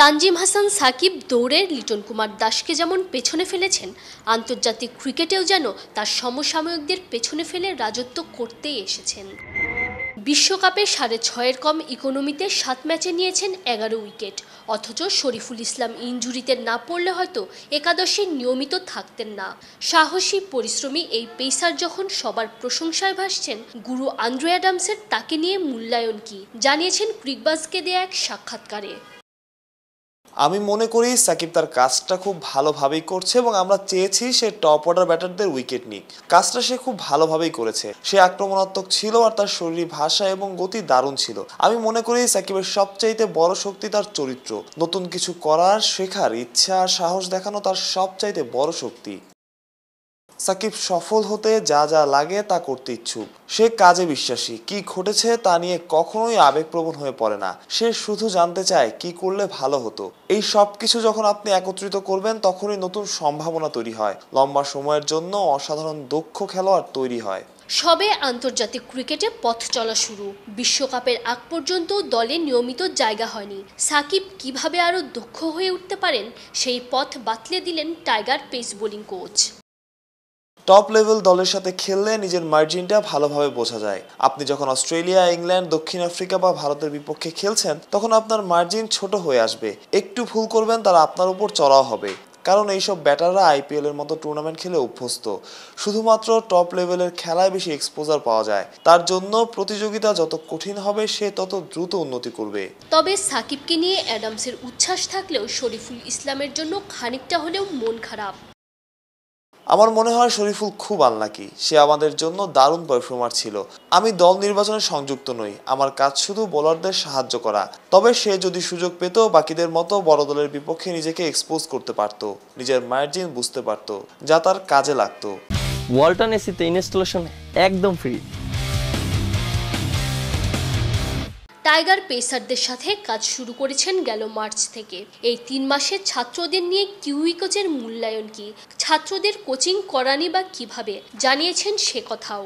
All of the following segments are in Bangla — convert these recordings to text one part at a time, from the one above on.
তানজিম হাসান সাকিব দৌড়ের লিটন কুমার দাসকে যেমন পেছনে ফেলেছেন আন্তর্জাতিক ক্রিকেটেও যেন তার সমসাময়িকদের পেছনে ফেলে রাজত্ব করতেই এসেছেন বিশ্বকাপে সাড়ে ছয়ের কম ইকোনমিতে সাত ম্যাচে নিয়েছেন এগারো উইকেট অথচ শরীফুল ইসলাম ইঞ্জুরিতে না পড়লে হয়তো একাদশে নিয়মিত থাকতেন না সাহসী পরিশ্রমী এই পেসার যখন সবার প্রশংসায় ভাসছেন গুরু আন্দ্রে অ্যাডামসের তাকে নিয়ে মূল্যায়ন কি জানিয়েছেন ক্রিকবাজকে দেয়া এক সাক্ষাৎকারে আমি মনে করি সাকিব তার কাজটা খুব ভালোভাবেই করছে এবং আমরা চেয়েছি সে টপ অর্ডার ব্যাটারদের উইকেট নিক কাজটা সে খুব ভালোভাবেই করেছে সে আক্রমণাত্মক ছিল আর তার শরীরী ভাষা এবং গতি দারুণ ছিল আমি মনে করি সাকিবের সবচাইতে বড় শক্তি তার চরিত্র নতুন কিছু করার শেখার ইচ্ছা আর সাহস দেখানো তার সবচাইতে বড় শক্তি সাকিব সফল হতে যা যা লাগে তা করতে ইচ্ছুক সে কাজে বিশ্বাসী কি ঘটেছে তা নিয়ে কখনোই আবেগপ্রবণ হয়ে পড়ে না সে শুধু জানতে চায় কি করলে ভালো হতো এই সব কিছু যখন আপনি একত্রিত করবেন তখনই নতুন সম্ভাবনা তৈরি হয় লম্বা সময়ের জন্য অসাধারণ দক্ষ খেলোয়াড় তৈরি হয় সবে আন্তর্জাতিক ক্রিকেটে পথ চলা শুরু বিশ্বকাপের আগ পর্যন্ত দলে নিয়মিত জায়গা হয়নি সাকিব কিভাবে আরও দক্ষ হয়ে উঠতে পারেন সেই পথ বাতলে দিলেন tiger pace bowling coach top level দলের সাথে খেললে নিজের মার্জিনটা ভালোভাবে বোঝা যায় আপনি যখন অস্ট্রেলিয়া ইংল্যান্ড দক্ষিণ আফ্রিকা বা ভারতের বিপক্ষে খেলছেন তখন আপনার মার্জিন ছোট হয়ে আসবে একটু ভুল করবেন তারা আপনার উপর চড়াও হবে কারণ এইসব ব্যাটাররা আইপিএল এর মতো টুর্নামেন্ট খেলে অভ্যস্ত শুধুমাত্র টপ লেভেলের খেলায় বেশি এক্সপোজার পাওয়া যায় তার জন্য প্রতিযোগিতা যত কঠিন হবে সে তত দ্রুত উন্নতি করবে তবে সাকিবকে নিয়ে অ্যাডামসের উচ্ছ্বাস থাকলেও শরীফুল ইসলামের জন্য খানিকটা হলেও মন খারাপ আমার মনে হয় শরীফুল খুব আল্লাকি সে আমাদের জন্য দারুণ পারফর্মার ছিল আমি দল নির্বাচনে সংযুক্ত নই আমার কাজ শুধু বোলারদের সাহায্য করা তবে সে যদি সুযোগ পেত বাকিদের মতো বড় দলের বিপক্ষে নিজেকে এক্সপোজ করতে পারত নিজের মার্জিন বুঝতে পারত যা তার কাজে লাগতো ওয়ালটন এসিতে ইনস্টলেশন একদম ফ্রি টাইগার পেসারদের সাথে কাজ শুরু করেছেন গেল মার্চ থেকে এই তিন মাসের ছাত্রদের নিয়ে কিউই কোচের মূল্যায়ন কি ছাত্রদের কোচিং করানি বা কিভাবে জানিয়েছেন সে কথাও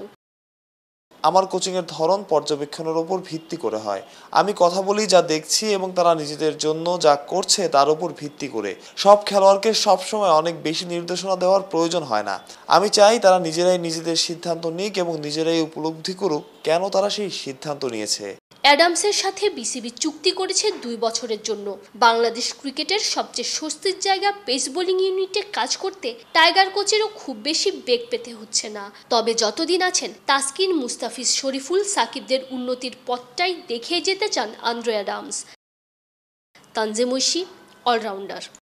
আমার কোচিংয়ের ধরন পর্যবেক্ষণের ওপর ভিত্তি করে হয় আমি কথা বলি যা দেখছি এবং তারা নিজেদের জন্য যা করছে তার ওপর ভিত্তি করে সব খেলোয়াড়কে সবসময় অনেক বেশি নির্দেশনা দেওয়ার প্রয়োজন হয় না আমি চাই তারা নিজেরাই নিজেদের সিদ্ধান্ত নিক এবং নিজেরাই উপলব্ধি করুক কেন তারা সেই সিদ্ধান্ত নিয়েছে অ্যাডামসের সাথে বিসিবি চুক্তি করেছে দুই বছরের জন্য বাংলাদেশ ক্রিকেটের সবচেয়ে স্বস্তির জায়গা পেস বোলিং ইউনিটে কাজ করতে টাইগার কোচেরও খুব বেশি বেগ পেতে হচ্ছে না তবে যতদিন আছেন তাসকিন মুস্তাফিজ শরীফুল সাকিবদের উন্নতির পথটাই দেখে যেতে চান আন্দ্রে অ্যাডামস তানজিমৈশি অলরাউন্ডার